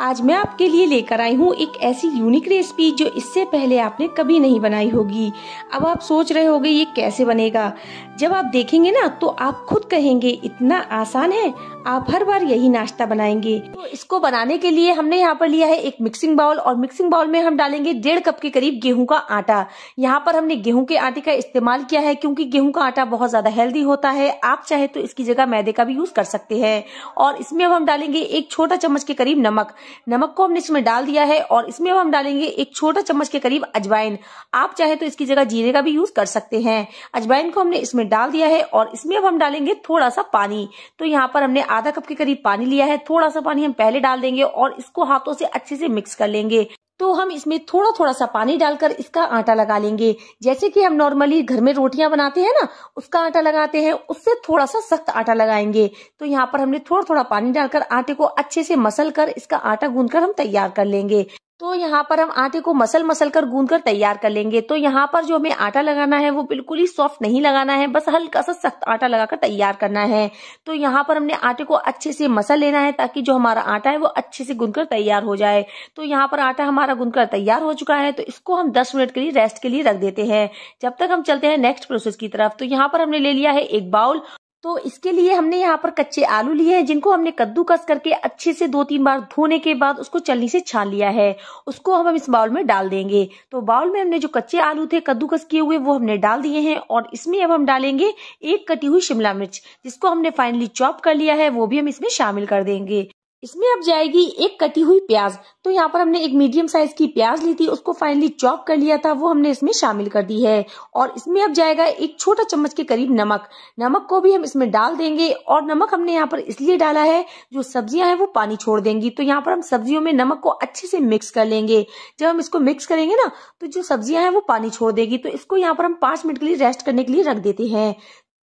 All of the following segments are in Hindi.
आज मैं आपके लिए लेकर आई हूँ एक ऐसी यूनिक रेसिपी जो इससे पहले आपने कभी नहीं बनाई होगी अब आप सोच रहे होगे ये कैसे बनेगा जब आप देखेंगे ना तो आप खुद कहेंगे इतना आसान है आप हर बार यही नाश्ता बनाएंगे तो इसको बनाने के लिए हमने यहाँ पर लिया है एक मिक्सिंग बाउल और मिक्सिंग बाउल में हम डालेंगे डेढ़ कप के करीब गेहूं का आटा यहाँ पर हमने गेहूं के आटे का इस्तेमाल किया है क्योंकि गेहूं का आटा बहुत ज्यादा हेल्दी होता है आप चाहे तो इसकी जगह मैदे का भी यूज कर सकते हैं और इसमें अब हम डालेंगे एक छोटा चम्मच के करीब नमक नमक को हमने इसमें डाल दिया है और इसमें हम डालेंगे एक छोटा चम्मच के करीब अजवाइन आप चाहे तो इसकी जगह जीरे का भी यूज कर सकते हैं अजवाइन को हमने इसमें डाल दिया है और इसमें अब हम डालेंगे थोड़ा सा पानी तो यहाँ पर हमने आधा कप के करीब पानी लिया है थोड़ा सा पानी हम पहले डाल देंगे और इसको हाथों से अच्छे से मिक्स कर लेंगे तो हम इसमें थोड़ा थोड़ा सा पानी डालकर इसका आटा लगा लेंगे जैसे कि हम नॉर्मली घर में रोटियां बनाते हैं ना उसका आटा लगाते हैं उससे थोड़ा सा सख्त आटा लगाएंगे तो यहाँ पर हमने थोड़ा थोड़ा पानी डालकर आटे को अच्छे से मसल कर इसका आटा गूंद कर हम तैयार कर लेंगे तो यहाँ पर हम आटे को मसल मसल कर गूंद कर तैयार कर लेंगे तो यहाँ पर जो हमें आटा लगाना है वो बिल्कुल ही सॉफ्ट नहीं लगाना है बस हल्का सा सख्त आटा लगाकर तैयार करना है तो यहाँ पर हमने आटे को अच्छे से मसल लेना है ताकि जो हमारा आटा है वो अच्छे से गूंद कर तैयार हो जाए तो यहाँ पर आटा हमारा गूंद कर तैयार हो चुका है तो इसको हम दस मिनट के लिए रेस्ट के लिए रख देते हैं जब तक हम चलते हैं नेक्स्ट प्रोसेस की तरफ तो यहाँ पर हमने ले लिया है एक बाउल तो इसके लिए हमने यहाँ पर कच्चे आलू लिए हैं जिनको हमने कद्दूकस करके अच्छे से दो तीन बार धोने के बाद उसको चलनी से छान लिया है उसको हम इस बाउल में डाल देंगे तो बाउल में हमने जो कच्चे आलू थे कद्दूकस किए हुए वो हमने डाल दिए हैं और इसमें अब हम डालेंगे एक कटी हुई शिमला मिर्च जिसको हमने फाइनली चॉप कर लिया है वो भी हम इसमें शामिल कर देंगे इसमें अब जाएगी एक कटी हुई प्याज तो यहाँ पर हमने एक मीडियम साइज की प्याज ली थी उसको फाइनली चॉप कर लिया था वो हमने इसमें शामिल कर दी है और इसमें अब जाएगा एक छोटा चम्मच के करीब नमक नमक को भी हम इसमें डाल देंगे और नमक हमने यहाँ पर इसलिए डाला है जो सब्जियां हैं वो पानी छोड़ देंगी तो यहाँ पर हम सब्जियों में नमक को अच्छे से मिक्स कर लेंगे जब हम इसको मिक्स करेंगे ना तो जो सब्जियां हैं वो पानी छोड़ देगी तो इसको यहाँ पर हम पांच मिनट के लिए रेस्ट करने के लिए रख देते हैं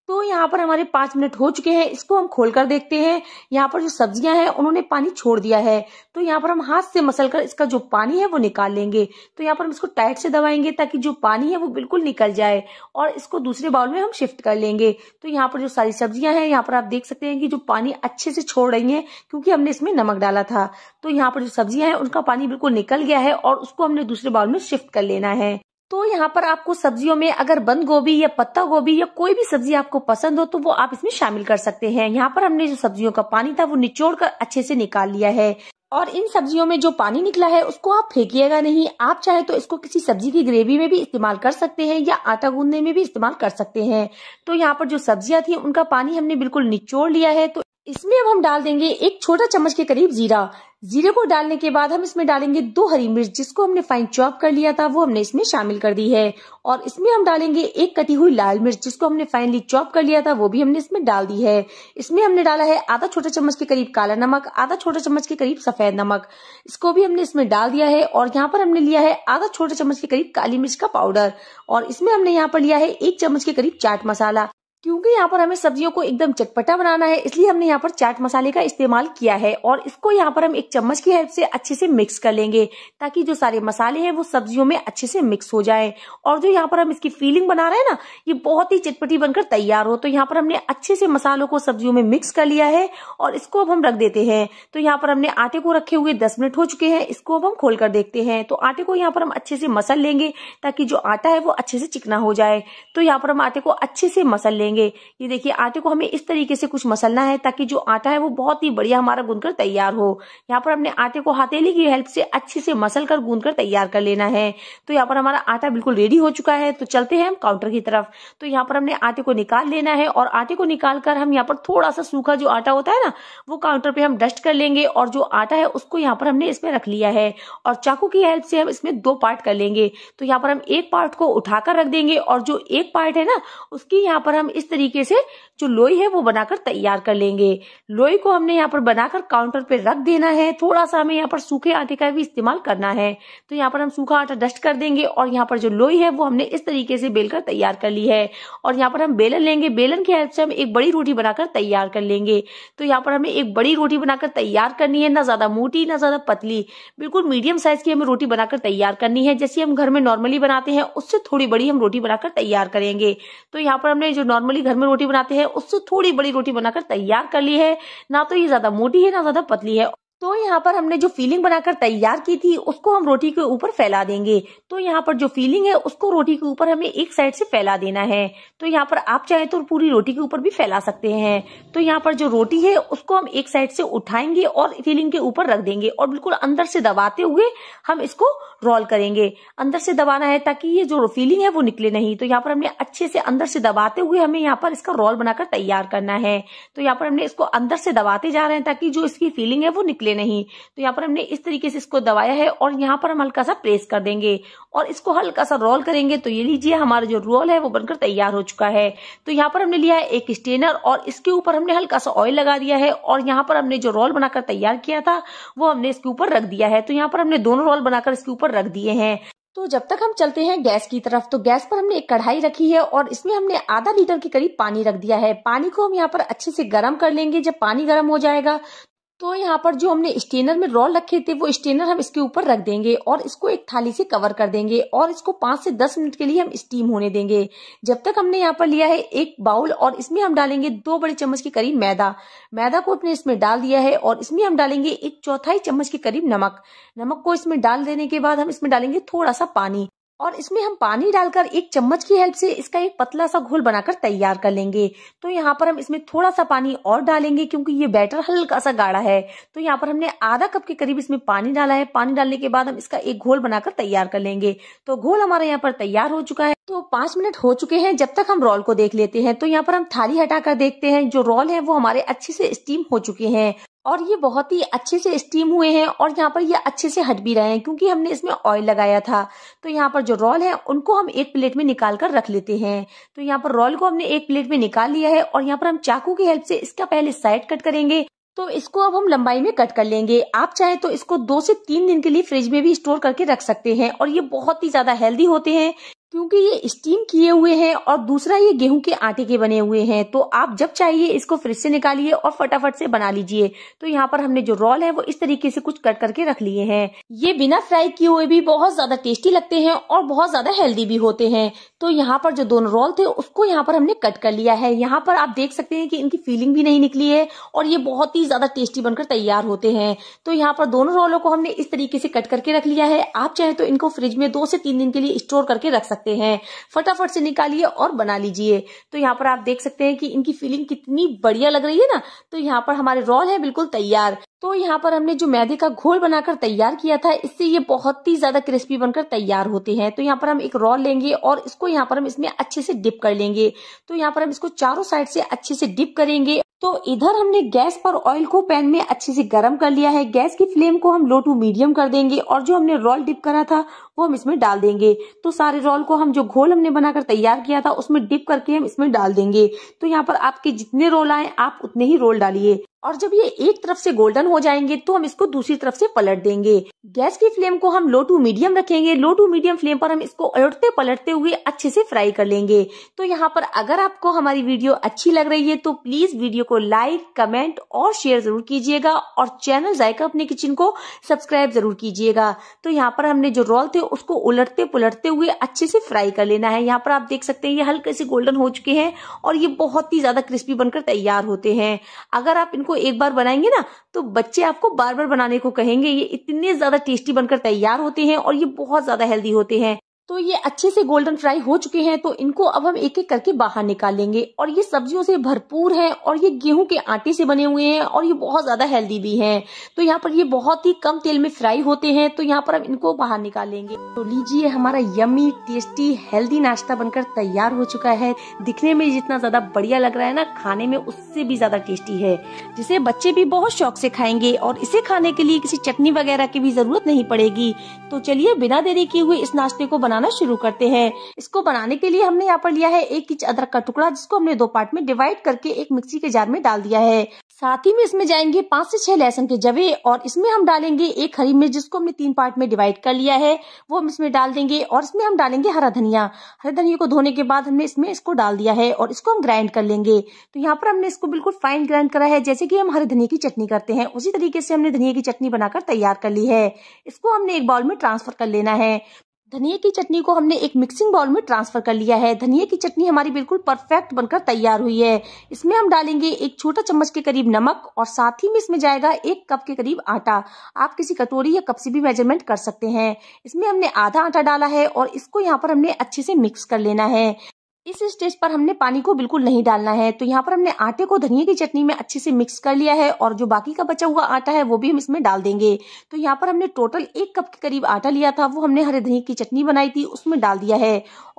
तो यहाँ पर हमारे पांच मिनट हो चुके हैं इसको हम खोल कर देखते हैं यहाँ पर जो सब्जियां हैं उन्होंने पानी छोड़ दिया है तो यहाँ पर हम हाथ से मसल कर इसका जो पानी है वो निकाल लेंगे तो यहाँ पर हम इसको टाइट से दबाएंगे ताकि जो पानी है वो बिल्कुल निकल जाए और इसको दूसरे बाउल में हम शिफ्ट कर लेंगे तो यहाँ पर जो सारी सब्जियां हैं यहाँ पर आप देख सकते हैं कि जो पानी अच्छे से छोड़ रही है क्योंकि हमने इसमें नमक डाला था तो यहाँ पर जो सब्जियां हैं उनका पानी बिल्कुल निकल गया है और उसको हमने दूसरे बाउल में शिफ्ट कर लेना है तो यहाँ पर आपको सब्जियों में अगर बंद गोभी या पत्ता गोभी या कोई भी सब्जी आपको पसंद हो तो वो आप इसमें शामिल कर सकते हैं यहाँ पर हमने जो सब्जियों का पानी था वो निचोड़ कर अच्छे से निकाल लिया है और इन सब्जियों में जो पानी निकला है उसको आप फेंकिएगा नहीं आप चाहे तो इसको किसी सब्जी की ग्रेवी में भी इस्तेमाल कर सकते हैं या आटा गूंदने में भी इस्तेमाल कर सकते हैं तो यहाँ पर जो सब्जियां थी उनका पानी हमने बिल्कुल निचोड़ लिया है तो इसमें अब हम डाल देंगे एक छोटा चम्मच के करीब जीरा जीरे को डालने के बाद हम इसमें डालेंगे दो हरी मिर्च जिसको हमने फाइन चॉप कर लिया था वो हमने इसमें शामिल कर दी है और इसमें हम डालेंगे एक कटी हुई लाल मिर्च जिसको हमने फाइनली चॉप कर लिया था वो भी हमने इसमें डाल दी है इसमें हमने डाला है आधा छोटा चम्मच के करीब काला नमक आधा छोटा चम्मच के करीब सफेद नमक इसको भी हमने इसमें डाल दिया है और यहाँ पर हमने लिया है आधा छोटे चम्मच के करीब काली मिर्च का पाउडर और इसमें हमने यहाँ पर लिया है एक चम्मच के करीब चाट मसाला क्योंकि यहाँ पर हमें सब्जियों को एकदम चटपटा बनाना है इसलिए हमने यहाँ पर चाट मसाले का इस्तेमाल किया है और इसको यहाँ पर हम एक चम्मच की हेल्प से अच्छे से मिक्स कर लेंगे ताकि जो सारे मसाले हैं वो सब्जियों में अच्छे से मिक्स हो जाए और जो यहाँ पर हम इसकी फीलिंग बना रहे हैं ना ये बहुत ही चटपटी बनकर तैयार हो तो यहाँ पर हमने अच्छे से मसालों को सब्जियों में मिक्स कर लिया है और इसको अब हम रख देते हैं तो यहाँ पर हमने आटे को रखे हुए दस मिनट हो चुके हैं इसको अब हम खोल कर देखते हैं तो आटे को यहाँ पर हम अच्छे से मसल लेंगे ताकि जो आटा है वो अच्छे से चिकना हो जाए तो यहाँ पर हम आटे को अच्छे से मसल लेंगे करेंगे ये देखिए आटे को हमें इस तरीके से कुछ मसलना है ताकि जो आटा है वो बहुत ही बढ़िया हमारा गूंदकर तैयार हो यहाँ पर हमने आटे को हथेली की हेल्प से अच्छे से मसल कर गूंद कर तैयार कर लेना है तो यहाँ पर हमारा आटा बिल्कुल रेडी हो चुका है तो चलते हैं हम काउंटर की तरफ तो यहाँ पर हमने आटे को निकाल लेना है और आटे को निकाल कर हम यहाँ पर थोड़ा सा सूखा जो आटा होता है ना वो काउंटर पे हम डस्ट कर लेंगे और जो आटा है उसको यहाँ पर हमने इसमें रख लिया है और चाकू की हेल्प से हम इसमें दो पार्ट कर लेंगे तो यहाँ पर हम एक पार्ट को उठाकर रख देंगे और जो एक पार्ट है ना उसकी यहाँ पर हम इस इस तरीके से जो लोई है वो बनाकर तैयार कर लेंगे लोई को हमने यहाँ पर बनाकर काउंटर पे रख देना है थोड़ा सा हमें यहाँ पर सूखे आटे का भी इस्तेमाल करना है तो यहाँ पर हम सूखा आटा डस्ट कर देंगे और यहाँ पर जो लोई है वो हमने इस तरीके से बेलकर तैयार कर ली है और यहाँ पर हम बेलन लेंगे बेलन की हेल्प से हम एक बड़ी रोटी बनाकर तैयार कर लेंगे तो यहाँ पर हमें एक बड़ी रोटी बनाकर तैयार करनी है ना ज्यादा मोटी ना ज्यादा पतली बिल्कुल मीडियम साइज की हमें रोटी बनाकर तैयार करनी है जैसे हम घर में नॉर्मली बनाते हैं उससे थोड़ी बड़ी हम रोटी बनाकर तैयार करेंगे तो यहाँ पर हमने जो नॉर्मल नॉर्मली घर में रोटी बनाते हैं उससे थोड़ी बड़ी रोटी बनाकर तैयार कर ली है ना तो ये ज्यादा मोटी है ना ज्यादा पतली है तो यहाँ पर हमने जो फीलिंग बनाकर तैयार की थी उसको हम रोटी के ऊपर फैला देंगे तो यहाँ पर जो फीलिंग है उसको रोटी के ऊपर हमें एक साइड से फैला देना है तो यहाँ पर आप चाहे तो पूरी रोटी के ऊपर भी फैला सकते हैं तो यहाँ पर जो रोटी है उसको हम एक साइड से उठाएंगे और फीलिंग के ऊपर रख देंगे और बिल्कुल अंदर से दबाते हुए हम इसको रोल करेंगे अंदर से दबाना है ताकि ये जो फीलिंग है वो निकले नहीं तो यहाँ पर हमने अच्छे से अंदर से दबाते हुए हमें यहाँ पर इसका रोल बनाकर तैयार करना है तो यहाँ पर हमने इसको अंदर से दबाते जा रहे हैं ताकि जो इसकी फीलिंग है वो निकले नहीं तो यहाँ पर हमने इस तरीके से इसको दबाया है और यहाँ पर हम हल्का सा प्रेस कर देंगे और इसको हल्का सा रोल करेंगे तो ये लीजिए हमारा जो रोल है वो बनकर तैयार हो चुका है तो यहाँ पर हमने लिया है एक स्टेनर और इसके ऊपर हमने हल्का सा ऑयल लगा दिया है और यहाँ पर हमने जो रोल बनाकर तैयार किया था वो हमने इसके ऊपर रख दिया है तो यहाँ पर हमने दोनों रोल बनाकर इसके ऊपर ऊपर रख दिए हैं तो जब तक हम चलते हैं गैस की तरफ तो गैस पर हमने एक कढ़ाई रखी है और इसमें हमने आधा लीटर के करीब पानी रख दिया है पानी को हम यहाँ पर अच्छे से गर्म कर लेंगे जब पानी गर्म हो जाएगा तो यहाँ पर जो हमने स्टेनर में रोल रखे थे वो स्टेनर हम इसके ऊपर रख देंगे और इसको एक थाली से कवर कर देंगे और इसको पांच से दस मिनट के लिए हम स्टीम होने देंगे जब तक हमने यहाँ पर लिया है एक बाउल और इसमें हम डालेंगे दो बड़े चम्मच के करीब मैदा मैदा को अपने इसमें डाल दिया है और इसमें हम डालेंगे एक चौथाई चम्मच के करीब नमक नमक को इसमें डाल देने के बाद हम इसमें डालेंगे थोड़ा सा पानी और इसमें हम पानी डालकर एक चम्मच की हेल्प से इसका एक पतला सा घोल बनाकर तैयार कर लेंगे तो यहाँ पर हम इसमें थोड़ा सा पानी और डालेंगे क्योंकि ये बैटर हल्का सा गाढ़ा है तो यहाँ पर हमने आधा कप के करीब इसमें पानी डाला है पानी डालने के बाद हम इसका एक घोल बनाकर तैयार कर लेंगे तो घोल हमारे यहाँ पर तैयार हो चुका है तो पांच मिनट हो चुके हैं जब तक हम रोल को देख लेते हैं तो यहाँ पर हम थाली हटाकर देखते हैं जो रोल है वो हमारे अच्छे से स्टीम हो चुके हैं और ये बहुत ही अच्छे से स्टीम हुए हैं और यहाँ पर ये अच्छे से हट भी रहे हैं क्योंकि हमने इसमें ऑयल लगाया था तो यहाँ पर जो रोल है उनको हम एक प्लेट में निकाल कर रख लेते हैं तो यहाँ पर रोल को हमने एक प्लेट में निकाल लिया है और यहाँ पर हम चाकू की हेल्प से इसका पहले साइड कट करेंगे तो इसको अब हम लंबाई में कट कर लेंगे आप चाहे तो इसको दो से तीन दिन के लिए फ्रिज में भी स्टोर करके रख सकते हैं और ये बहुत ही ज्यादा हेल्दी होते हैं क्योंकि ये स्टीम किए हुए हैं और दूसरा ये गेहूं के आटे के बने हुए हैं तो आप जब चाहिए इसको फ्रिज से निकालिए और फटाफट से बना लीजिए तो यहाँ पर हमने जो रोल है वो इस तरीके से कुछ कट करके रख लिए हैं ये बिना फ्राई किए हुए भी बहुत ज्यादा टेस्टी लगते हैं और बहुत ज्यादा हेल्दी भी होते हैं तो यहाँ पर जो दोनों रोल थे उसको यहाँ पर हमने कट कर लिया है यहाँ पर आप देख सकते हैं कि इनकी फीलिंग भी नहीं निकली है और ये बहुत ही ज्यादा टेस्टी बनकर तैयार होते हैं तो यहाँ पर दोनों रोलों को हमने इस तरीके से कट करके रख लिया है आप चाहे तो इनको फ्रिज में दो से तीन दिन के लिए स्टोर करके रख सकते सकते हैं फटाफट से निकालिए और बना लीजिए तो यहाँ पर आप देख सकते हैं कि इनकी फीलिंग कितनी बढ़िया लग रही है ना तो यहाँ पर हमारे रोल है बिल्कुल तैयार तो यहाँ पर हमने जो मैदे का घोल बनाकर तैयार किया था इससे ये बहुत ही ज्यादा क्रिस्पी बनकर तैयार होते हैं तो यहाँ पर हम एक रोल लेंगे और इसको यहाँ पर हम इसमें अच्छे से डिप कर लेंगे तो यहाँ पर हम इसको चारों साइड से अच्छे से डिप करेंगे तो इधर हमने गैस पर ऑयल को पैन में अच्छे से गर्म कर लिया है गैस की फ्लेम को हम लो टू मीडियम कर देंगे और जो हमने रोल डिप करा था वो हम इसमें डाल देंगे तो सारे रोल को हम जो घोल हमने बनाकर तैयार किया था उसमें डिप करके हम इसमें डाल देंगे तो यहाँ पर आपके जितने रोल आए आप उतने ही रोल डालिए और जब ये एक तरफ से गोल्डन हो जाएंगे तो हम इसको दूसरी तरफ से पलट देंगे गैस की फ्लेम को हम लो टू मीडियम रखेंगे लो टू मीडियम फ्लेम पर हम इसको उलटते पलटते हुए अच्छे से फ्राई कर लेंगे तो यहाँ पर अगर आपको हमारी वीडियो अच्छी लग रही है तो प्लीज वीडियो को लाइक कमेंट और शेयर जरूर कीजिएगा और चैनल जायका अपने किचन को सब्सक्राइब जरूर कीजिएगा तो यहाँ पर हमने जो रोल थे उसको उलटते पुलटते हुए अच्छे से फ्राई कर लेना है यहाँ पर आप देख सकते हैं ये हल्के से गोल्डन हो चुके हैं और ये बहुत ही ज्यादा क्रिस्पी बनकर तैयार होते हैं अगर आप इनको एक बार बनाएंगे ना तो बच्चे आपको बार बार बनाने को कहेंगे ये इतने ज्यादा टेस्टी बनकर तैयार होते हैं और ये बहुत ज्यादा हेल्दी होते हैं तो ये अच्छे से गोल्डन फ्राई हो चुके हैं तो इनको अब हम एक एक करके बाहर निकालेंगे और ये सब्जियों से भरपूर हैं और ये गेहूं के आटे से बने हुए हैं और ये बहुत ज्यादा हेल्दी भी हैं तो यहाँ पर ये बहुत ही कम तेल में फ्राई होते हैं तो यहाँ पर हम इनको बाहर निकालेंगे तो लीजिए हमारा यमी टेस्टी हेल्दी नाश्ता बनकर तैयार हो चुका है दिखने में जितना ज्यादा बढ़िया लग रहा है ना खाने में उससे भी ज्यादा टेस्टी है जिसे बच्चे भी बहुत शौक से खाएंगे और इसे खाने के लिए किसी चटनी वगैरह की भी जरूरत नहीं पड़ेगी तो चलिए बिना देरी किए हुए इस नाश्ते को बना बनाना शुरू करते हैं इसको बनाने के लिए हमने यहाँ पर लिया है एक इंच अदरक का टुकड़ा जिसको हमने दो पार्ट में डिवाइड करके एक मिक्सी के जार में डाल दिया है साथ ही में इसमें जाएंगे पाँच से छह लहसुन के जवे और इसमें हम डालेंगे एक हरी मिर्च जिसको हमने तीन पार्ट में डिवाइड कर लिया है वो हम इसमें डाल देंगे और इसमें हम डालेंगे हरा धनिया हरे धनिया को धोने के बाद हमने इसमें इसको डाल दिया है और इसको हम ग्राइंड कर लेंगे तो यहाँ पर हमने इसको बिल्कुल फाइन ग्राइंड करा है जैसे की हम हरे धनिया की चटनी करते हैं उसी तरीके से हमने धनिया की चटनी बनाकर तैयार कर ली है इसको हमने एक बाउल में ट्रांसफर कर लेना है धनिया की चटनी को हमने एक मिक्सिंग बाउल में ट्रांसफर कर लिया है धनिया की चटनी हमारी बिल्कुल परफेक्ट बनकर तैयार हुई है इसमें हम डालेंगे एक छोटा चम्मच के करीब नमक और साथ ही में इसमें जाएगा एक कप के करीब आटा आप किसी कटोरी या कप से भी मेजरमेंट कर सकते हैं इसमें हमने आधा आटा डाला है और इसको यहाँ पर हमने अच्छे से मिक्स कर लेना है इस स्टेज पर हमने पानी को बिल्कुल नहीं डालना है तो यहाँ पर हमने आटे को धनिया की चटनी में अच्छे से मिक्स कर लिया है और जो बाकी का बचा हुआ आटा है वो भी हम इसमें डाल देंगे तो यहाँ पर हमने टोटल एक कप के करीब आटा लिया था वो हमने हरे धनिया की चटनी बनाई थी उसमें डाल दिया है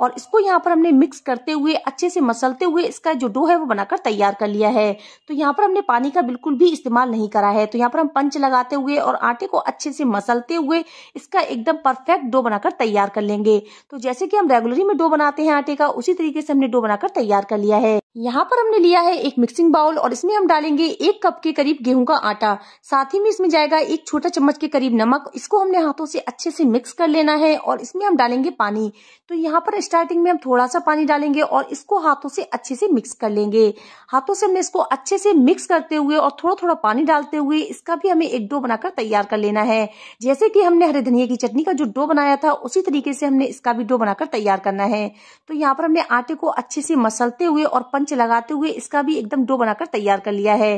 और इसको यहाँ पर हमने मिक्स करते हुए अच्छे से मसलते हुए इसका जो डो है वो बनाकर तैयार कर लिया है तो यहाँ पर हमने पानी का बिल्कुल भी इस्तेमाल नहीं करा है तो यहाँ पर हम पंच लगाते हुए और आटे को अच्छे से मसलते हुए इसका एकदम परफेक्ट डो बनाकर तैयार कर लेंगे तो जैसे कि हम रेगुलरी में डो बनाते हैं आटे का उसी तरीके से हमने डो बनाकर तैयार कर लिया है यहाँ पर हमने लिया है एक मिक्सिंग बाउल और इसमें हम डालेंगे एक कप के करीब गेहूं का आटा साथ ही में इसमें जाएगा एक छोटा चम्मच के करीब नमक इसको हमने हाथों से अच्छे से मिक्स कर लेना है और इसमें हम डालेंगे पानी तो यहाँ पर स्टार्टिंग में हम थोड़ा सा पानी डालेंगे और इसको हाथों से अच्छे से मिक्स कर लेंगे हाथों से हमने इसको अच्छे से मिक्स करते हुए और थोड़ा थोड़ा पानी डालते हुए इसका भी हमें एक डो बनाकर तैयार कर लेना है जैसे की हमने हरे धनिया की चटनी का जो डो बनाया था उसी तरीके से हमने इसका भी डो बनाकर तैयार करना है तो यहाँ पर हमने आटे को अच्छे से मसलते हुए और पंच पंच लगाते हुए इसका भी एकदम डो बनाकर तैयार कर लिया है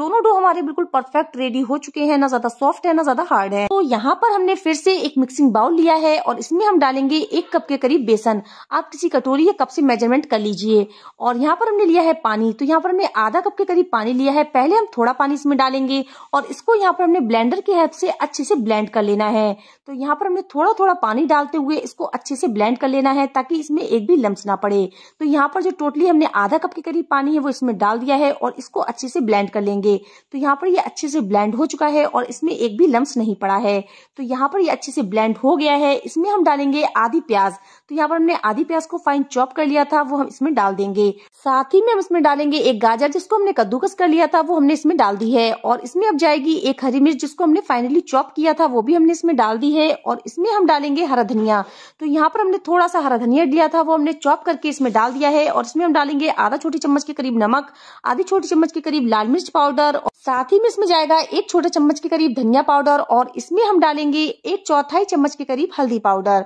दोनों डो हमारे बिल्कुल परफेक्ट रेडी हो चुके हैं ना ज्यादा सॉफ्ट है ना ज्यादा हार्ड है तो यहाँ पर हमने फिर से एक मिक्सिंग बाउल लिया है और इसमें हम डालेंगे एक कप के करीब बेसन आप किसी कटोरी या कप से मेजरमेंट कर लीजिए और यहाँ पर हमने लिया है पानी तो यहाँ पर हमने आधा कप के करीब पानी लिया है पहले हम थोड़ा पानी इसमें डालेंगे और इसको यहाँ पर हमने ब्लेंडर के हेल्प से अच्छे से ब्लेंड कर लेना है तो यहाँ पर हमने थोड़ा थोड़ा पानी डालते हुए इसको अच्छे से ब्लेंड कर लेना है ताकि इसमें एक भी लम्स ना पड़े तो यहाँ पर जो टोटली हमने आधा कप के करीब पानी है वो इसमें डाल दिया है और इसको अच्छे से ब्लेंड कर लेंगे तो यहाँ पर ये अच्छे से ब्लेंड हो चुका है और इसमें एक भी लम्स नहीं पड़ा है तो यहाँ पर ये अच्छे से ब्लेंड हो गया है इसमें हम डालेंगे आधी प्याज तो यहाँ पर हमने आधी प्याज को फाइन चॉप कर लिया था वो हम इसमें डाल देंगे साथ ही में हम इसमें डालेंगे एक गाजर जिसको हमने कद्दूकस कर लिया था वो हमने इसमें डाल दी है और इसमें अब जाएगी एक हरी मिर्च जिसको हमने फाइनली चॉप किया था वो भी हमने इसमें डाल दी है और इसमें हम डालेंगे हरा धनिया तो यहाँ पर हमने थोड़ा सा हरा धनिया लिया था वो हमने चॉप करके इसमें डाल दिया है और इसमें हम डालेंगे आधा छोटी चम्मच के करीब नमक आधी छोटी चम्मच के करीब लाल मिर्च पाउडर और साथ ही में इसमें जाएगा एक छोटे चम्मच के करीब धनिया पाउडर और इसमें हम डालेंगे एक चौथाई चम्मच के करीब हल्दी पाउडर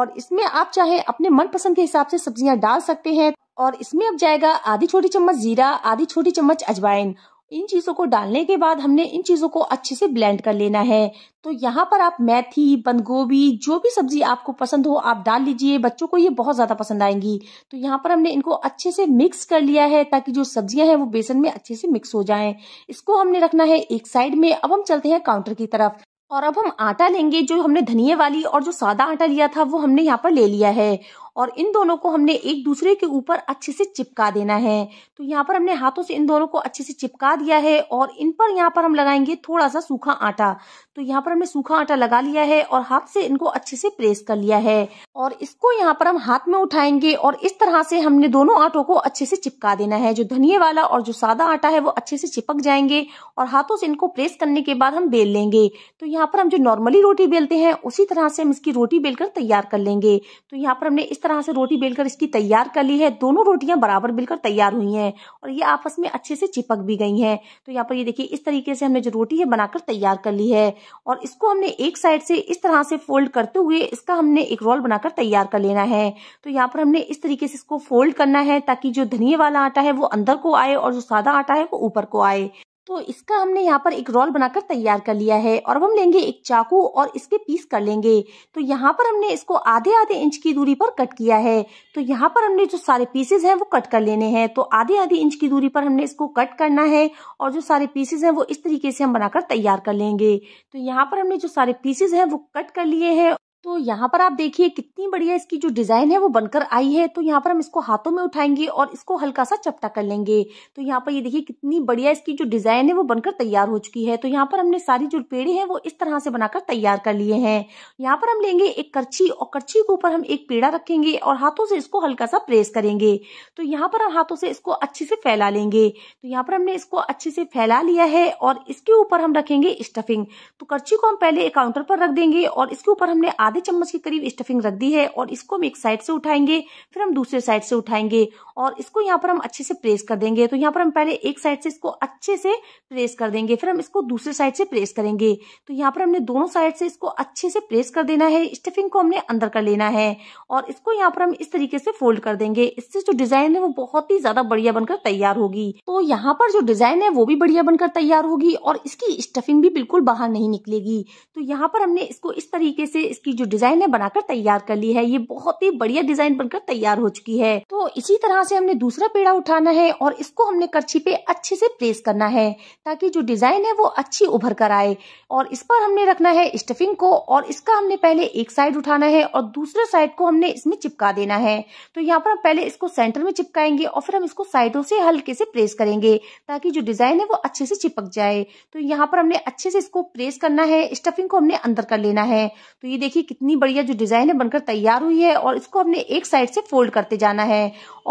और इसमें आप चाहे अपने मनपसंद के हिसाब से सब्जियां डाल सकते हैं और इसमें अब जाएगा आधी छोटी चम्मच जीरा आधी छोटी चम्मच अजवाइन इन चीज़ों को डालने के बाद हमने इन चीज़ों को अच्छे से ब्लेंड कर लेना है तो यहाँ पर आप मेथी बंद गोभी जो भी सब्जी आपको पसंद हो आप डाल लीजिए बच्चों को ये बहुत ज़्यादा पसंद आएंगी तो यहाँ पर हमने इनको अच्छे से मिक्स कर लिया है ताकि जो सब्जियां हैं वो बेसन में अच्छे से मिक्स हो जाए इसको हमने रखना है एक साइड में अब हम चलते हैं काउंटर की तरफ और अब हम आटा लेंगे जो हमने धनिया वाली और जो सादा आटा लिया था वो हमने यहाँ पर ले लिया है और इन दोनों को हमने एक दूसरे के ऊपर अच्छे से चिपका देना है तो यहाँ पर हमने हाथों से इन दोनों को अच्छे से चिपका दिया है और इन पर यहाँ पर हम लगाएंगे थोड़ा सा सूखा आटा तो यहाँ पर हमने सूखा आटा लगा लिया है और हाथ से इनको अच्छे से प्रेस कर लिया है और इसको यहाँ पर हम हाथ में उठाएंगे और इस तरह से हमने दोनों आटों को अच्छे से चिपका देना है जो धनिया वाला और जो सादा आटा है वो अच्छे से चिपक जाएंगे और हाथों से इनको प्रेस करने के बाद हम बेल लेंगे तो यहाँ पर हम जो नॉर्मली रोटी बेलते हैं उसी तरह से हम इसकी रोटी बेलकर तैयार कर लेंगे तो यहाँ पर हमने इस तरह से रोटी बेलकर इसकी तैयार कर ली है दोनों रोटियां बराबर बेलकर तैयार हुई हैं और ये आपस में अच्छे से चिपक भी गई हैं तो यहाँ पर ये देखिए इस तरीके से हमने जो रोटी है बनाकर तैयार कर ली है और इसको हमने एक साइड से इस तरह से फोल्ड करते हुए इसका हमने एक रोल बनाकर तैयार कर लेना है तो यहाँ पर हमने इस तरीके से इसको फोल्ड करना है ताकि जो धनिया वाला आटा है वो अंदर को आए और जो सादा आटा है वो ऊपर को आए तो इसका हमने यहाँ पर एक रोल बनाकर तैयार कर लिया है और अब हम लेंगे एक चाकू और इसके पीस कर लेंगे तो यहाँ पर हमने इसको आधे आधे इंच की दूरी पर कट किया है तो यहाँ पर हमने जो सारे पीसेज हैं वो कट कर लेने हैं तो आधे आधे इंच की दूरी पर हमने इसको कट करना है और जो सारे पीसेज हैं वो इस तरीके से हम बनाकर तैयार कर लेंगे तो यहाँ पर हमने जो सारे पीसेज हैं वो कट कर लिए हैं तो यहाँ पर आप देखिए कितनी बढ़िया इसकी जो डिजाइन है वो बनकर आई है तो यहाँ पर हम इसको हाथों में उठाएंगे और इसको हल्का सा चपटा कर लेंगे तो यहाँ पर ये देखिए कितनी बढ़िया इसकी जो डिजाइन है वो बनकर तैयार हो चुकी है तो यहाँ पर हमने सारी जो पेड़े हैं वो इस तरह से बनाकर तैयार कर लिए हैं यहाँ पर हम लेंगे एक करछी और करछी के ऊपर हम एक पेड़ा रखेंगे और हाथों से इसको हल्का सा प्रेस करेंगे तो यहाँ पर हम हाथों से इसको अच्छे से फैला लेंगे तो यहाँ पर हमने इसको अच्छे से फैला लिया है और इसके ऊपर हम रखेंगे स्टफिंग तो करछी को हम पहले काउंटर पर रख देंगे और इसके ऊपर हमने आधे आधे चम्मच के करीब स्टफिंग रख दी है और इसको हम एक साइड से उठाएंगे फिर हम दूसरे साइड से उठाएंगे और इसको यहाँ पर हम अच्छे से प्रेस कर देंगे तो यहाँ पर हम पहले एक साइड से इसको अच्छे से प्रेस कर देंगे फिर हम इसको दूसरे साइड से प्रेस करेंगे तो यहाँ पर हमने दोनों साइड से इसको अच्छे से प्रेस कर देना है स्टफिंग को हमने अंदर कर लेना है और इसको यहाँ पर हम इस तरीके से फोल्ड कर देंगे इससे जो डिजाइन है वो बहुत ही ज्यादा बढ़िया बनकर तैयार होगी तो यहाँ पर जो डिजाइन है वो भी बढ़िया बनकर तैयार होगी और इसकी स्टफिंग भी बिल्कुल बाहर नहीं निकलेगी तो यहाँ पर हमने इसको इस तरीके से इसकी जो डिजाइन है बनाकर तैयार कर ली है ये बहुत ही बढ़िया डिजाइन बनकर तैयार हो चुकी है तो इसी तरह से हमने दूसरा पेड़ा उठाना है और इसको हमने करछी पे अच्छे से प्रेस करना है ताकि जो डिजाइन है वो अच्छी उभर कर आए और इस पर हमने रखना है स्टफिंग को और इसका हमने पहले एक साइड उठाना है और दूसरे साइड को हमने इसमें चिपका देना है तो यहाँ पर हम पहले इसको सेंटर में चिपकाएंगे और फिर हम इसको साइडों से हल्के से प्रेस करेंगे ताकि जो डिजाइन है वो अच्छे से चिपक जाए तो यहाँ पर हमने अच्छे से इसको प्रेस करना है स्टफिंग को हमने अंदर कर लेना है तो ये देखिए कितनी बढ़िया जो डिजाइन है बनकर तैयार हुई है और इसको हमने एक साइड से फोल्ड करते जाना है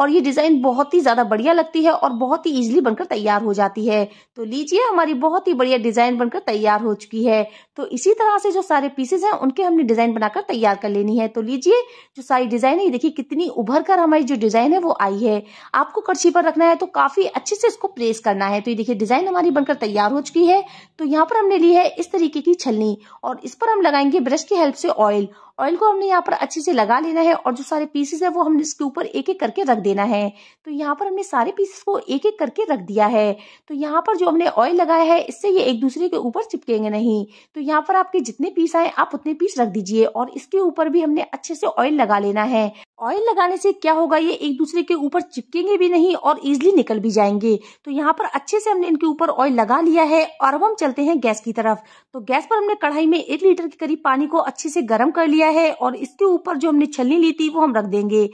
और ये डिजाइन बहुत ही ज्यादा बढ़िया लगती है और बहुत ही इजिली बनकर तैयार हो जाती है तो लीजिए हमारी बहुत ही बढ़िया डिजाइन बनकर तैयार हो चुकी है तो इसी तरह से जो सारे पीसेज हैं उनके हमने डिजाइन बनाकर तैयार कर लेनी है तो लीजिए जो सारी डिजाइन है ये देखिए कितनी उभर कर हमारी जो डिजाइन है वो आई है आपको कड़छी पर रखना है तो काफी अच्छे से इसको प्रेस करना है तो ये देखिए डिजाइन हमारी बनकर तैयार हो चुकी है तो यहाँ पर हमने ली है इस तरीके की छलनी और इस पर हम लगाएंगे ब्रश की हेल्प से ऑयल ऑयल को हमने यहाँ पर अच्छे से लगा लेना है और जो सारे पीसेस है वो हमने इसके ऊपर एक एक करके रख देना है तो यहाँ पर हमने सारे पीसेस को एक एक करके रख दिया है तो यहाँ पर जो हमने ऑयल लगाया है इससे ये एक दूसरे के ऊपर चिपकेंगे नहीं तो यहाँ पर आपके जितने पीस आए आप उतने पीस रख दीजिए और इसके ऊपर भी हमने अच्छे से ऑयल लगा लेना है ऑयल लगाने से क्या होगा ये एक दूसरे के ऊपर चिपकेंगे भी नहीं और इजिली निकल भी जाएंगे तो यहाँ पर अच्छे से हमने इनके ऊपर ऑयल लगा लिया है और अब हम चलते हैं गैस की तरफ तो गैस पर हमने कढ़ाई में एक लीटर के करीब पानी को अच्छे से गर्म कर लिया है और इसके ऊपर जो हमने छलनी ली थी वो हम रख देंगे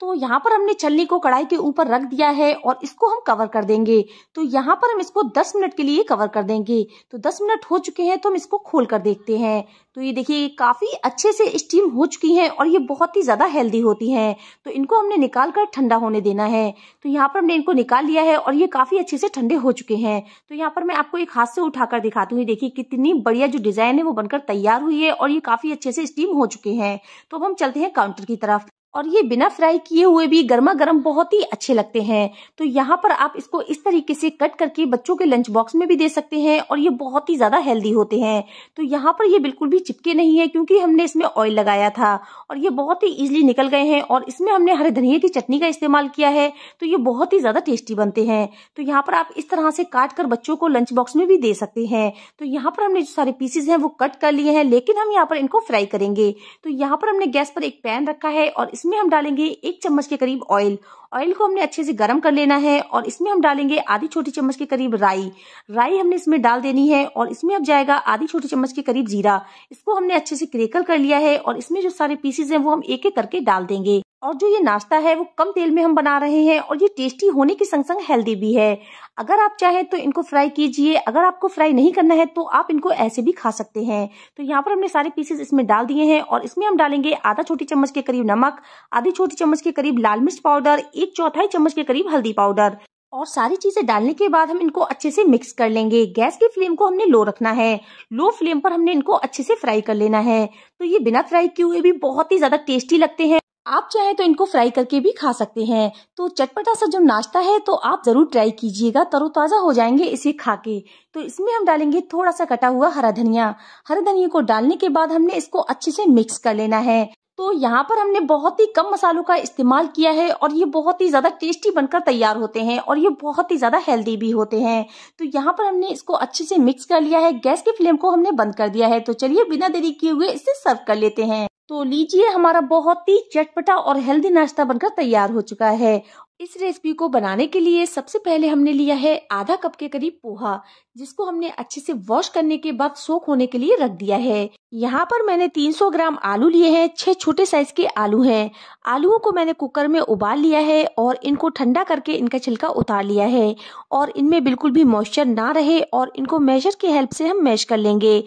तो यहाँ पर हमने छलनी को कढ़ाई के ऊपर रख दिया है और इसको हम कवर कर देंगे तो यहाँ पर हम इसको 10 मिनट के लिए कवर कर देंगे तो 10 मिनट हो चुके हैं तो हम इसको खोल कर देखते हैं तो ये देखिए काफ़ी अच्छे से स्टीम हो चुकी हैं और ये बहुत ही ज़्यादा हेल्दी होती हैं तो इनको हमने निकाल कर ठंडा होने देना है तो यहाँ पर हमने इनको निकाल लिया है और ये काफ़ी अच्छे से ठंडे हो चुके हैं तो यहाँ पर मैं आपको एक हाथ से उठाकर दिखाती हूँ देखिये कितनी बढ़िया जो डिज़ाइन है वो बनकर तैयार हुई है और ये काफ़ी अच्छे से स्टीम हो चुके हैं तो अब हम चलते हैं काउंटर की तरफ और ये बिना फ्राई किए हुए भी गर्मा गर्म बहुत ही अच्छे लगते हैं तो यहाँ पर आप इसको इस तरीके से कट करके बच्चों के लंच बॉक्स में भी दे सकते हैं और ये बहुत ही ज्यादा हेल्दी होते हैं तो यहाँ पर ये बिल्कुल भी चिपके नहीं है क्योंकि हमने इसमें ऑयल लगाया था और ये बहुत ही इजिली निकल गए हैं और इसमें हमने हरे धनिया की चटनी का इस्तेमाल किया है तो ये बहुत ही ज्यादा टेस्टी बनते हैं तो यहाँ पर आप इस तरह से काट कर बच्चों को लंच बॉक्स में भी दे सकते हैं तो यहाँ पर हमने जो सारे पीसेज है वो कट कर लिए हैं लेकिन हम यहाँ पर इनको फ्राई करेंगे तो यहाँ पर हमने गैस पर एक पैन रखा है और इसमें हम डालेंगे एक चम्मच के करीब ऑयल ऑयल को हमने अच्छे से गर्म कर लेना है और इसमें हम डालेंगे आधी छोटी चम्मच के करीब राई राई हमने इसमें डाल देनी है और इसमें अब जाएगा आधी छोटी चम्मच के करीब जीरा इसको हमने अच्छे से क्रेकल कर लिया है और इसमें जो सारे पीसेज हैं वो हम एक एक करके डाल देंगे और जो ये नाश्ता है वो कम तेल में हम बना रहे हैं और ये टेस्टी होने के संग संग हेल्दी भी है अगर आप चाहें तो इनको फ्राई कीजिए अगर आपको फ्राई नहीं करना है तो आप इनको ऐसे भी खा सकते हैं तो यहाँ पर हमने सारे पीसेस इसमें डाल दिए हैं और इसमें हम डालेंगे आधा छोटी चम्मच के करीब नमक आधी छोटी चम्मच के करीब लाल मिर्च पाउडर एक चौथाई चम्मच के करीब हल्दी पाउडर और सारी चीजें डालने के बाद हम इनको अच्छे से मिक्स कर लेंगे गैस की फ्लेम को हमने लो रखना है लो फ्लेम पर हमने इनको अच्छे से फ्राई कर लेना है तो ये बिना फ्राई किए हुए भी बहुत ही ज्यादा टेस्टी लगते हैं आप चाहे तो इनको फ्राई करके भी खा सकते हैं तो चटपटा सा जब नाश्ता है तो आप जरूर ट्राई कीजिएगा तरोताजा हो जाएंगे इसे खा के तो इसमें हम डालेंगे थोड़ा सा कटा हुआ हरा धनिया हरा धनिया को डालने के बाद हमने इसको अच्छे से मिक्स कर लेना है तो यहाँ पर हमने बहुत ही कम मसालों का इस्तेमाल किया है और ये बहुत ही ज़्यादा टेस्टी बनकर तैयार होते हैं और ये बहुत ही ज़्यादा हेल्दी भी होते हैं तो यहाँ पर हमने इसको अच्छे से मिक्स कर लिया है गैस की फ्लेम को हमने बंद कर दिया है तो चलिए बिना देरी किए हुए इसे सर्व कर लेते हैं तो लीजिए हमारा बहुत ही चटपटा और हेल्दी नाश्ता बनकर तैयार हो चुका है इस रेसिपी को बनाने के लिए सबसे पहले हमने लिया है आधा कप के करीब पोहा जिसको हमने अच्छे से वॉश करने के बाद सोख होने के लिए रख दिया है यहाँ पर मैंने 300 ग्राम आलू लिए हैं छह छोटे साइज के आलू हैं आलूओं को मैंने कुकर में उबाल लिया है और इनको ठंडा करके इनका छिलका उतार लिया है और इनमें बिल्कुल भी मॉइस्चर ना रहे और इनको मैशर की हेल्प से हम मैश कर लेंगे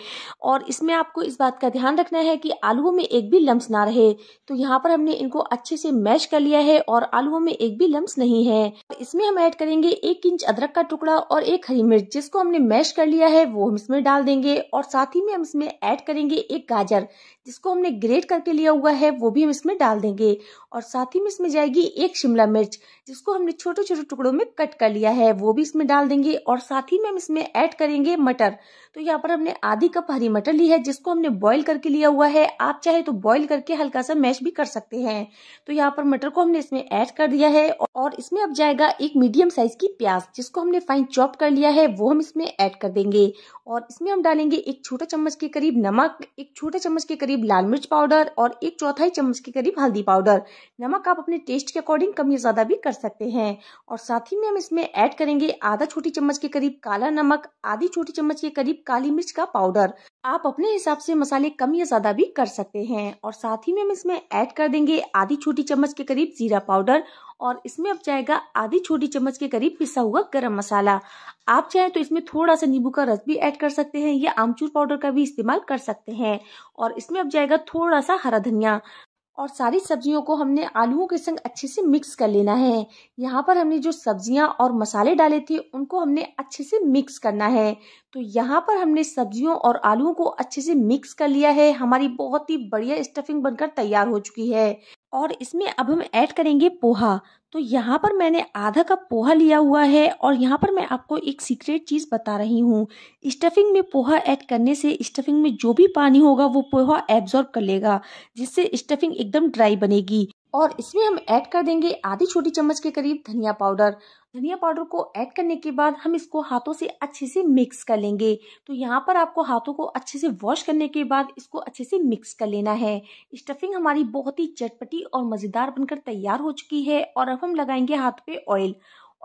और इसमें आपको इस बात का ध्यान रखना है कि आलुओं में एक भी लम्ब ना रहे तो यहाँ पर हमने इनको अच्छे से मैश कर लिया है और आलुओं में एक भी लम्ब आइटम्स नहीं है इसमें हम ऐड करेंगे एक इंच अदरक का टुकड़ा और एक हरी मिर्च जिसको हमने मैश कर लिया है वो हम इसमें डाल देंगे और साथ ही में हम इसमें ऐड करेंगे एक गाजर जिसको हमने ग्रेट करके लिया हुआ है वो भी हम इसमें डाल देंगे और साथ ही में इसमें जाएगी एक शिमला मिर्च जिसको हमने छोटे छोटे टुकड़ों में कट कर लिया है वो भी इसमें डाल देंगे और साथ ही में हम इसमें ऐड करेंगे मटर तो यहाँ पर हमने आधी कप हरी मटर ली है जिसको हमने बॉईल करके लिया हुआ है आप चाहे तो बॉईल करके हल्का सा मैश भी कर सकते हैं तो यहाँ पर मटर को हमने इसमें ऐड कर दिया है और इसमें अब जाएगा एक मीडियम साइज की प्याज जिसको हमने फाइन चॉप कर लिया है वो हम इसमें ऐड कर देंगे और इसमें हम डालेंगे एक छोटा चम्मच के करीब नमक एक छोटे चम्मच के करीब करीब लाल मिर्च पाउडर और एक चौथाई चम्मच के करीब हल्दी पाउडर नमक आप अपने टेस्ट के अकॉर्डिंग कम या ज़्यादा भी कर सकते हैं और साथ ही में हम इसमें ऐड करेंगे आधा छोटी चम्मच के करीब काला नमक आधी छोटी चम्मच के करीब काली मिर्च का पाउडर आप अपने हिसाब से मसाले कम या ज़्यादा भी कर सकते हैं और साथ ही में हम इसमें ऐड कर देंगे आधी छोटी चम्मच के करीब जीरा पाउडर और इसमें अब जाएगा आधी छोटी चम्मच के करीब पिसा हुआ गरम मसाला आप चाहें तो इसमें थोड़ा सा नींबू का रस भी ऐड कर सकते हैं या आमचूर पाउडर का भी इस्तेमाल कर सकते हैं और इसमें अब जाएगा थोड़ा सा हरा धनिया और सारी सब्जियों को हमने आलूओं के संग अच्छे से मिक्स कर लेना है यहाँ पर हमने जो सब्जियाँ और मसाले डाले थे उनको हमने अच्छे से मिक्स करना है तो यहाँ पर हमने सब्जियों और आलूओं को अच्छे से मिक्स कर लिया है हमारी बहुत ही बढ़िया स्टफिंग बनकर तैयार हो चुकी है और इसमें अब हम ऐड करेंगे पोहा तो यहाँ पर मैंने आधा कप पोहा लिया हुआ है और यहाँ पर मैं आपको एक सीक्रेट चीज़ बता रही हूँ स्टफिंग में पोहा ऐड करने से स्टफिंग में जो भी पानी होगा वो पोहा एब्जॉर्ब कर लेगा जिससे स्टफिंग एकदम ड्राई बनेगी और इसमें हम ऐड कर देंगे आधी छोटी चम्मच के करीब धनिया पाउडर धनिया पाउडर को ऐड करने के बाद हम इसको हाथों से अच्छे से मिक्स कर लेंगे तो यहाँ पर आपको हाथों को अच्छे से वॉश करने के बाद इसको अच्छे से मिक्स कर लेना है स्टफिंग हमारी बहुत ही चटपटी और मज़ेदार बनकर तैयार हो चुकी है और अब हम लगाएंगे हाथ पे ऑयल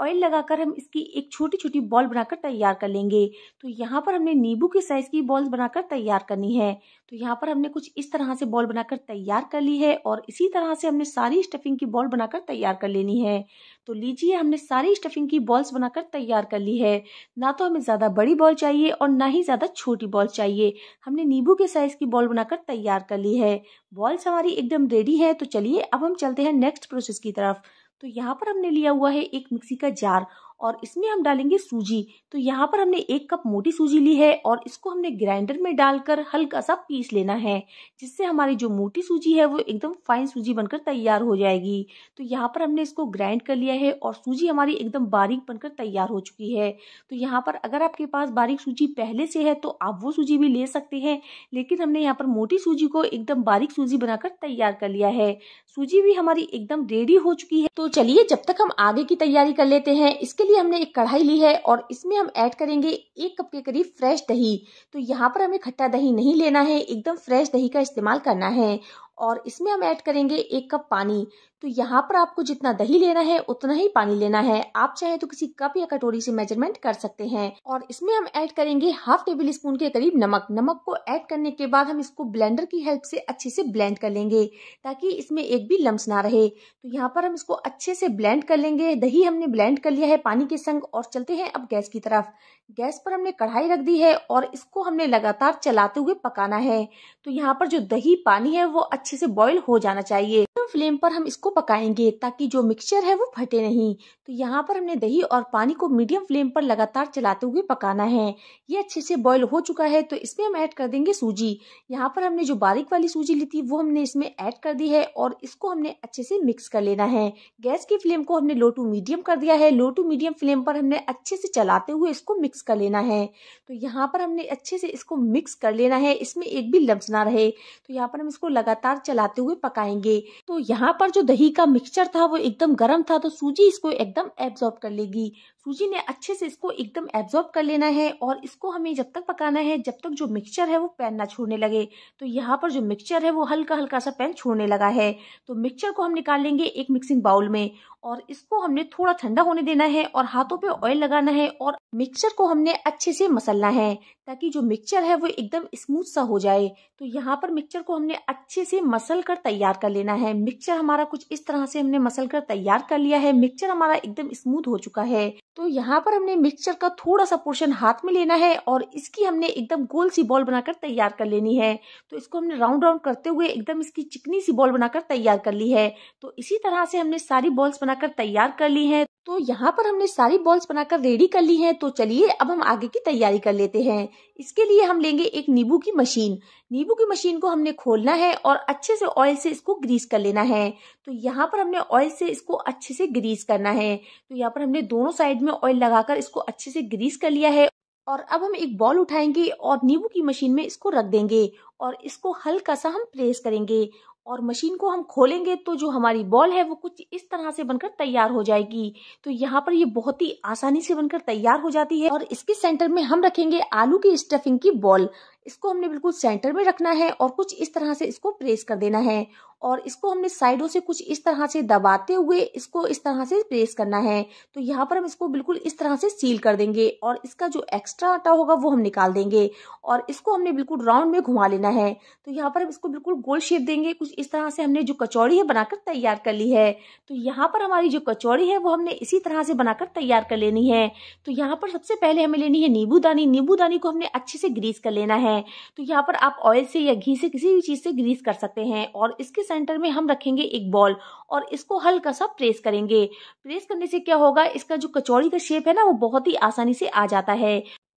ऑयल लगाकर हम इसकी एक छोटी छोटी बॉल बनाकर तैयार कर लेंगे तो यहाँ पर हमने नींबू के साइज़ की बॉल बनाकर तैयार करनी है तो यहाँ पर हमने कुछ इस तरह से बॉल बनाकर तैयार कर ली है और इसी तरह से हमने सारी स्टफिंग की बॉल बनाकर तैयार कर लेनी है तो लीजिए हमने सारी स्टफिंग की बॉल्स बनाकर तैयार कर ली है ना तो हमें ज़्यादा बड़ी बॉल चाहिए और ना ही ज़्यादा छोटी बॉल चाहिए हमने नींबू के साइज़ की बॉल बनाकर तैयार कर ली है बॉल्स हमारी एकदम रेडी है तो चलिए अब हम चलते हैं नेक्स्ट प्रोसेस की तरफ तो यहाँ पर हमने लिया हुआ है एक मिक्सी का जार और इसमें हम डालेंगे सूजी तो यहाँ पर हमने एक कप मोटी सूजी ली है और इसको हमने ग्राइंडर में डालकर हल्का सा पीस लेना है जिससे हमारी जो मोटी सूजी है वो एकदम फाइन सूजी बनकर तैयार हो जाएगी तो यहाँ पर हमने इसको ग्राइंड कर लिया है और सूजी हमारी एकदम बारीक बनकर तैयार हो चुकी है तो यहाँ पर अगर आपके पास बारीक सूजी पहले से है तो आप वो सूजी भी ले सकते हैं लेकिन हमने यहाँ पर मोटी सूजी को एकदम बारीक सूजी बनाकर तैयार कर लिया है सूजी भी हमारी एकदम रेडी हो चुकी है तो चलिए जब तक हम आगे की तैयारी कर लेते हैं इसके लिए हमने एक कढ़ाई ली है और इसमें हम ऐड करेंगे एक कप के करीब फ्रेश दही तो यहाँ पर हमें खट्टा दही नहीं लेना है एकदम फ्रेश दही का इस्तेमाल करना है और इसमें हम ऐड करेंगे एक कप पानी तो यहाँ पर आपको जितना दही लेना है उतना ही पानी लेना है आप चाहे तो किसी कप या कटोरी से मेजरमेंट कर सकते हैं और इसमें हम ऐड करेंगे हाफ टेबल स्पून के करीब नमक नमक को ऐड करने के बाद हम इसको ब्लेंडर की हेल्प से अच्छे से ब्लेंड कर लेंगे ताकि इसमें एक भी लम्स ना रहे तो यहाँ पर हम इसको अच्छे से ब्लेंड कर लेंगे दही हमने ब्लेंड कर लिया है पानी के संग और चलते हैं अब गैस की तरफ गैस पर हमने कढ़ाई रख दी है और इसको हमने लगातार चलाते हुए पकाना है तो यहाँ पर जो दही पानी है वो अच्छे से बॉईल हो जाना चाहिए फ्लेम पर हम इसको इसको पकाएंगे ताकि जो मिक्सचर है वो फटे नहीं तो यहाँ पर हमने दही और पानी को मीडियम फ्लेम पर लगातार चलाते हुए पकाना है ये अच्छे से बॉईल हो चुका है तो इसमें हम ऐड कर देंगे सूजी यहाँ पर हमने जो बारीक वाली सूजी ली थी वो हमने इसमें ऐड कर दी है और इसको हमने अच्छे से मिक्स कर लेना है गैस की फ्लेम को हमने लो टू मीडियम कर दिया है लो टू मीडियम फ्लेम पर हमने अच्छे से चलाते हुए इसको मिक्स कर लेना है तो यहाँ पर हमने अच्छे से इसको मिक्स कर लेना है इसमें एक भी लम्स ना रहे तो यहाँ पर हम इसको लगातार चलाते हुए पकाएंगे तो यहाँ पर जो दही दही का मिक्सचर था वो एकदम गर्म था तो सूजी इसको एकदम एब्जॉर्ब कर लेगी सूजी ने अच्छे से इसको एकदम एब्जॉर्ब कर लेना है और इसको हमें जब तक पकाना है जब तक जो मिक्सचर है वो पैन ना छोड़ने लगे तो यहाँ पर जो मिक्सचर है वो हल्का हल्का सा पैन छोड़ने लगा है तो मिक्सचर को हम निकाल लेंगे एक मिक्सिंग बाउल में और इसको हमने थोड़ा ठंडा होने देना है और हाथों पे ऑयल लगाना है और मिक्सचर को हमने अच्छे से मसलना है ताकि जो मिक्सचर है वो एकदम स्मूथ सा हो जाए तो यहाँ पर मिक्सचर को हमने अच्छे से मसल कर तैयार कर लेना है मिक्सचर हमारा कुछ इस तरह से हमने मसल कर तैयार कर लिया है मिक्सचर हमारा एकदम स्मूथ हो चुका है तो यहाँ पर हमने मिक्सचर का थोड़ा सा पोर्शन हाथ में लेना है और इसकी हमने एकदम गोल सी बॉल बनाकर तैयार कर लेनी है तो इसको हमने राउंड राउंड करते हुए एकदम इसकी चिकनी सी बॉल बनाकर तैयार कर ली है तो इसी तरह से हमने सारी बॉल्स बनाकर तैयार कर ली है तो यहाँ पर हमने सारी बॉल्स बनाकर रेडी कर ली हैं तो चलिए अब हम आगे की तैयारी कर लेते हैं इसके लिए हम लेंगे एक नींबू की मशीन नींबू की मशीन को हमने खोलना है और अच्छे से ऑयल से इसको ग्रीस कर लेना है तो यहाँ पर हमने ऑयल से इसको अच्छे से ग्रीस करना है तो यहाँ पर हमने दोनों साइड में ऑयल लगाकर इसको अच्छे से ग्रीस कर लिया है और अब हम एक बॉल उठाएंगे और नींबू की मशीन में इसको रख देंगे और इसको हल्का सा हम प्रेस करेंगे और मशीन को हम खोलेंगे तो जो हमारी बॉल है वो कुछ इस तरह से बनकर तैयार हो जाएगी तो यहाँ पर ये बहुत ही आसानी से बनकर तैयार हो जाती है और इसके सेंटर में हम रखेंगे आलू की स्टफिंग की बॉल इसको हमने बिल्कुल सेंटर में रखना है और कुछ इस तरह से इसको प्रेस कर देना है और इसको हमने साइडों से कुछ इस तरह से दबाते हुए इसको इस तरह से प्रेस करना है तो यहाँ पर हम इसको बिल्कुल इस तरह से सील कर देंगे और इसका जो एक्स्ट्रा आटा होगा वो हम निकाल देंगे और इसको हमने बिल्कुल राउंड में घुमा लेना है तो यहाँ पर हम इसको बिल्कुल गोल शेप देंगे कुछ इस तरह से हमने जो कचौड़ी है बनाकर तैयार कर ली है तो यहाँ पर हमारी जो कचौड़ी है वो हमने इसी तरह से बनाकर तैयार कर लेनी है तो यहाँ पर सबसे पहले हमें लेनी है नींबू दानी नींबू दानी को हमने अच्छे से ग्रीस कर लेना है तो यहाँ पर आप ऑयल से या घी से किसी भी चीज़ से ग्रीस कर सकते हैं और इसके सेंटर में हम रखेंगे एक बॉल और इसको हल्का सा प्रेस करेंगे प्रेस करने से क्या होगा इसका जो कचौड़ी का शेप है ना वो बहुत ही आसानी से आ जाता है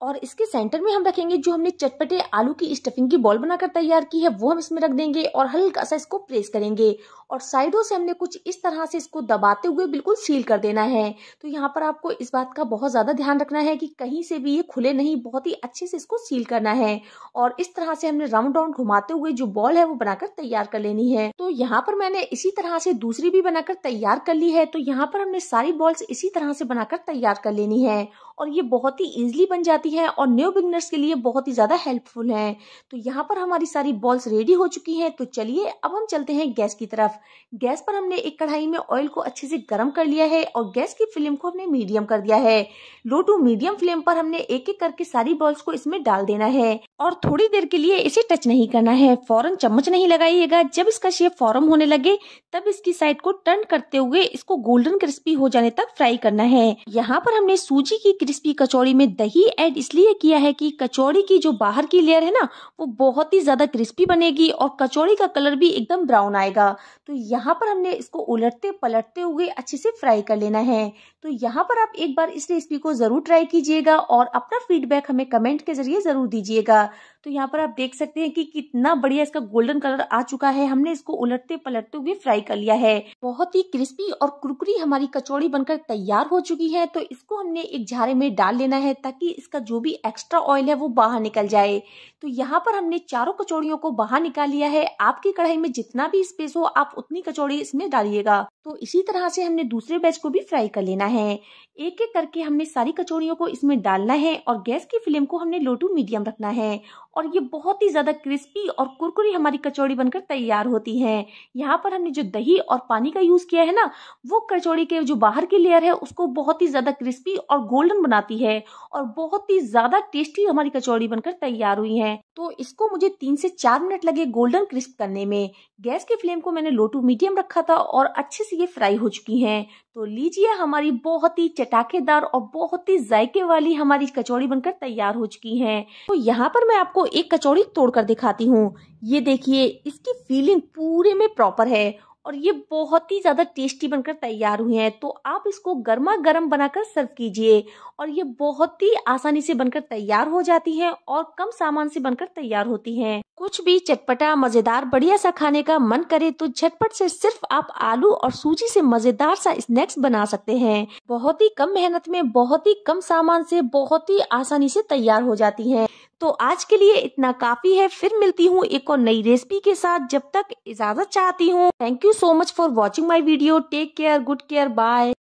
और इसके सेंटर में हम रखेंगे जो हमने चटपटे आलू की स्टफिंग की बॉल बनाकर तैयार की है वो हम इसमें रख देंगे और हल्का सा इसको प्रेस करेंगे और साइडों से हमने कुछ इस तरह से इसको दबाते हुए बिल्कुल सील कर देना है तो यहाँ पर आपको इस बात का बहुत ज़्यादा ध्यान रखना है कि कहीं से भी ये खुले नहीं बहुत ही अच्छे से इसको सील करना है और इस तरह से हमने राउंड राउंड घुमाते हुए जो बॉल है वो बनाकर तैयार कर लेनी है तो यहाँ पर मैंने इसी तरह से दूसरी भी बनाकर तैयार कर ली है तो यहाँ पर हमने सारी बॉल्स इसी तरह से बनाकर तैयार कर लेनी है और ये बहुत ही इजिली बन जाती है और न्यू बिगनर्स के लिए बहुत ही ज़्यादा हेल्पफुल है तो यहाँ पर हमारी सारी बॉल्स रेडी हो चुकी है तो चलिए अब हम चलते हैं गैस की तरफ गैस पर हमने एक कढ़ाई में ऑयल को अच्छे से गर्म कर लिया है और गैस की फ्लेम को हमने मीडियम कर दिया है लो टू मीडियम फ्लेम पर हमने एक एक करके सारी बॉल्स को इसमें डाल देना है और थोड़ी देर के लिए इसे टच नहीं करना है फौरन चम्मच नहीं लगाइएगा जब इसका शेप फॉर्म होने लगे तब इसकी साइड को टर्न करते हुए इसको गोल्डन क्रिस्पी हो जाने तक फ्राई करना है यहाँ पर हमने सूजी की क्रिस्पी कचौड़ी में दही एड इसलिए किया है कि कचौड़ी की जो बाहर की लेयर है ना वो बहुत ही ज्यादा क्रिस्पी बनेगी और कचौड़ी का कलर भी एकदम ब्राउन आएगा तो तो यहाँ पर हमने इसको उलटते पलटते हुए अच्छे से फ्राई कर लेना है तो यहाँ पर आप एक बार इस रेसिपी को ज़रूर ट्राई कीजिएगा और अपना फीडबैक हमें कमेंट के ज़रिए ज़रूर दीजिएगा तो यहाँ पर आप देख सकते हैं कि कितना बढ़िया इसका गोल्डन कलर आ चुका है हमने इसको उलटते पलटते हुए फ्राई कर लिया है बहुत ही क्रिस्पी और कुरकुरी हमारी कचौड़ी बनकर तैयार हो चुकी है तो इसको हमने एक झारे में डाल लेना है ताकि इसका जो भी एक्स्ट्रा ऑयल है वो बाहर निकल जाए तो यहाँ पर हमने चारों कचौड़ियों को बाहर निकाल लिया है आपकी कढ़ाई में जितना भी स्पेस हो आप उतनी कचौड़ी इसमें डालिएगा तो इसी तरह से हमने दूसरे बैच को भी फ्राई कर लेना है एक एक करके हमने सारी कचौड़ियों को इसमें डालना है और गैस की फ्लेम को हमने लो टू मीडियम रखना है और ये बहुत ही ज़्यादा क्रिस्पी और कुरकुरी हमारी कचौड़ी बनकर तैयार होती है यहाँ पर हमने जो दही और पानी का यूज़ किया है ना वो कचौड़ी के जो बाहर की लेयर है उसको बहुत ही ज़्यादा क्रिस्पी और गोल्डन बनाती है और बहुत ही ज़्यादा टेस्टी हमारी कचौड़ी बनकर तैयार हुई है तो इसको मुझे तीन से चार मिनट लगे गोल्डन क्रिस्प करने में गैस के फ्लेम को मैंने लो टू मीडियम रखा था और अच्छे से ये फ्राई हो चुकी हैं तो लीजिए हमारी बहुत ही चटाकेदार और बहुत ही जायके वाली हमारी कचौड़ी बनकर तैयार हो चुकी है तो यहाँ पर मैं आपको एक कचौड़ी तोड़कर दिखाती हूँ ये देखिए इसकी फीलिंग पूरे में प्रॉपर है और ये बहुत ही ज़्यादा टेस्टी बनकर तैयार हुए हैं तो आप इसको गर्मा गर्म बनाकर सर्व कीजिए और ये बहुत ही आसानी से बनकर तैयार हो जाती हैं और कम सामान से बनकर तैयार होती हैं कुछ भी चटपटा मज़ेदार बढ़िया सा खाने का मन करे तो झटपट से सिर्फ आप आलू और सूजी से मज़ेदार सा स्नैक्स बना सकते हैं बहुत ही कम मेहनत में बहुत ही कम सामान से बहुत ही आसानी से तैयार हो जाती है तो आज के लिए इतना काफी है फिर मिलती हूँ एक और नई रेसिपी के साथ जब तक इजाजत चाहती हूँ thank you so much for watching my video take care good care bye